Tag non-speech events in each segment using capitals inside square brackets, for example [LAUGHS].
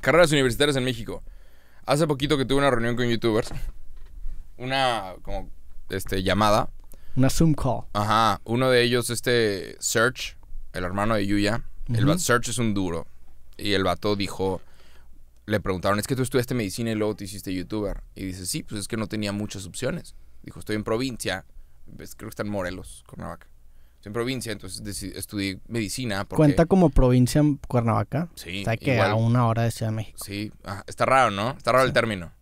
Carreras universitarias en México. Hace poquito que tuve una reunión con youtubers. Una como este llamada. Una Zoom call. Ajá. Uno de ellos, este Search, el hermano de Yuya. El Search es un duro. Y el vato dijo. Le preguntaron, es que tú estudiaste medicina y luego te hiciste youtuber. Y dice, sí, pues es que no tenía muchas opciones. Dijo, estoy en provincia. Pues creo que está en Morelos, vaca en provincia, entonces estudié medicina. ¿Cuenta como provincia en Cuernavaca? Sí. que a una hora de Ciudad de México. Sí, ah, está raro, ¿no? Está raro el término.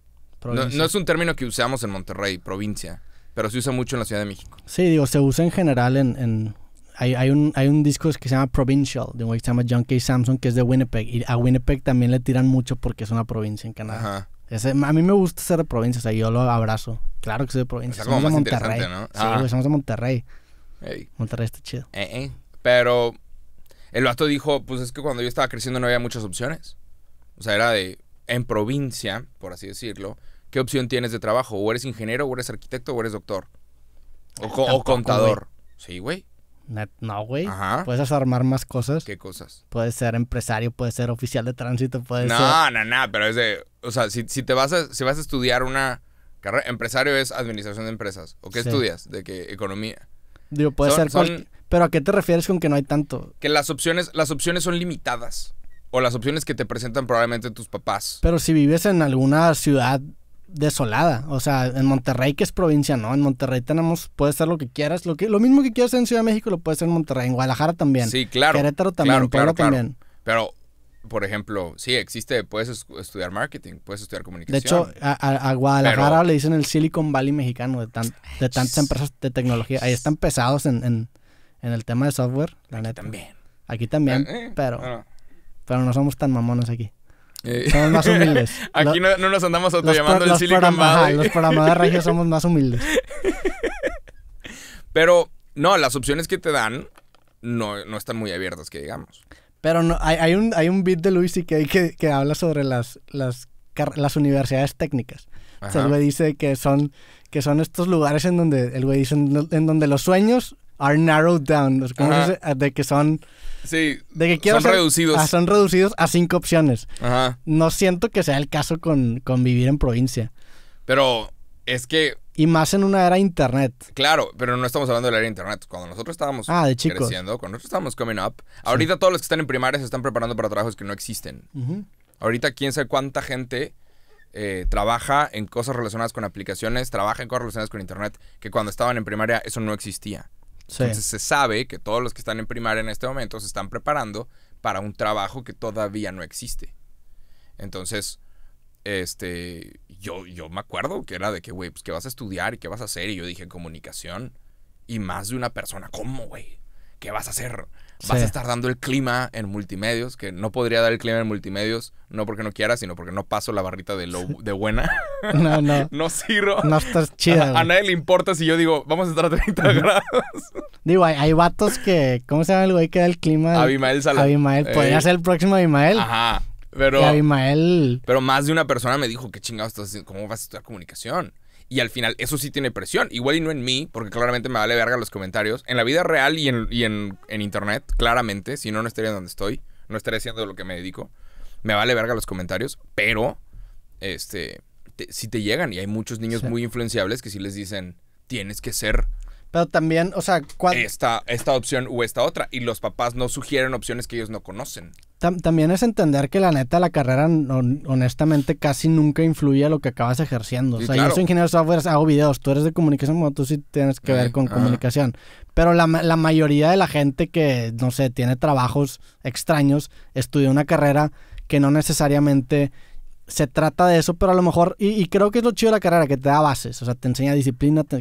No, es un término que usamos en Monterrey, provincia, pero se usa mucho en la Ciudad de México. Sí, digo, se usa en general en... Hay, un, hay un disco que se llama Provincial, de un güey que se llama John K. Samson, que es de Winnipeg. Y a Winnipeg también le tiran mucho porque es una provincia en Canadá. Ajá. a mí me gusta ser de provincia, o sea, yo lo abrazo. Claro que soy de provincia. O somos de Monterrey. Sí, somos de Monterrey montar Monterrey chido. Eh, eh. Pero el vato dijo, pues es que cuando yo estaba creciendo no había muchas opciones. O sea, era de, en provincia, por así decirlo, ¿qué opción tienes de trabajo? O eres ingeniero, o eres arquitecto, o eres doctor. O, contador. Sí, güey. No, güey. Ajá. Puedes armar más cosas. ¿Qué cosas? Puedes ser empresario, puedes ser oficial de tránsito, puedes ser... No, no, no, pero es de... O sea, si, te vas a, si vas a estudiar una carrera... Empresario es administración de empresas. ¿O qué estudias? De qué? economía. Digo, puede ser. Pero ¿a qué te refieres con que no hay tanto? Que las opciones, las opciones son limitadas. O las opciones que te presentan probablemente tus papás. Pero si vives en alguna ciudad desolada. O sea, en Monterrey, que es provincia, ¿no? En Monterrey tenemos, puedes hacer lo que quieras. Lo, mismo que quieras en Ciudad de México lo puedes hacer en Monterrey. En Guadalajara también. Sí, claro. Querétaro también, claro, también. Pero por ejemplo, sí, existe, puedes estudiar marketing, puedes estudiar comunicación. De hecho, a, Guadalajara le dicen el Silicon Valley mexicano, de, de tantas empresas de tecnología. Ahí están pesados en, en, en el tema de software, Aquí también. Aquí también, eh, eh, pero, pero no somos tan mamones aquí. Somos más humildes. aquí no, nos [LAUGHS] andamos llamando el Silicon Valley. los programadores somos más humildes. pero, no, las opciones que te dan no, no están muy abiertas, que digamos. Pero no, hay, un, hay un beat de Luis y Que, que habla sobre las, las, universidades técnicas. el güey dice que son, que son estos lugares en donde, el güey dice, en, donde los sueños are narrowed down. Ah, de que son. Sí, de que son reducidos. Ah, son reducidos a cinco opciones. Ajá. No siento que sea el caso con, con vivir en provincia. Pero es que y más en una era internet. Claro, pero no estamos hablando de la era internet. Cuando nosotros estábamos ah, creciendo, cuando nosotros estábamos coming up, ahorita todos los que están en primaria se están preparando para trabajos que no existen. Ahorita quién sabe cuánta gente eh, trabaja en cosas relacionadas con aplicaciones, trabaja en cosas relacionadas con internet, que cuando estaban en primaria eso no existía. Entonces se sabe que todos los que están en primaria en este momento se están preparando para un trabajo que todavía no existe. Entonces, este, yo, yo me acuerdo que era de que, güey, pues que vas a estudiar y qué vas a hacer. Y yo dije, comunicación. Y más de una persona, ¿cómo, güey? ¿Qué vas a hacer? Vas a estar dando el clima en multimedios, que no podría dar el clima en multimedios, no porque no quiera, sino porque no paso la barrita de, lo, de buena. [LAUGHS] No, no. [LAUGHS] no sirvo. No estás chida. A, nadie le importa si yo digo, vamos a estar a 30 grados. [LAUGHS] Digo, hay, vatos que, ¿cómo se llama el güey que da el clima? Abimael Salazar. Abimael, podría eh. ser el próximo Abimael. Ajá. Pero, más de una persona me dijo, ¿qué chingados estás haciendo? ¿Cómo vas a estudiar comunicación? Y al final, eso sí tiene presión. Igual y no en mí, porque claramente me vale verga los comentarios. En la vida real y en, internet, claramente, si no, no estaría donde estoy. No estaría haciendo lo que me dedico. Me vale verga los comentarios, pero este, si te llegan. Y hay muchos niños muy influenciables que sí les dicen, tienes que ser pero también, o sea, ¿cuál? Esta, esta opción o esta otra. Y los papás no sugieren opciones que ellos no conocen también es entender que la neta la carrera honestamente casi nunca influye a lo que acabas ejerciendo. o sea, yo soy ingeniero de software, hago videos, tú eres de comunicación, tú sí tienes que ver eh, con comunicación. Pero la, mayoría de la gente que, no sé, tiene trabajos extraños, estudia una carrera que no necesariamente se trata de eso, pero a lo mejor, y, y creo que es lo chido de la carrera, que te da bases, o sea, te enseña disciplina, te,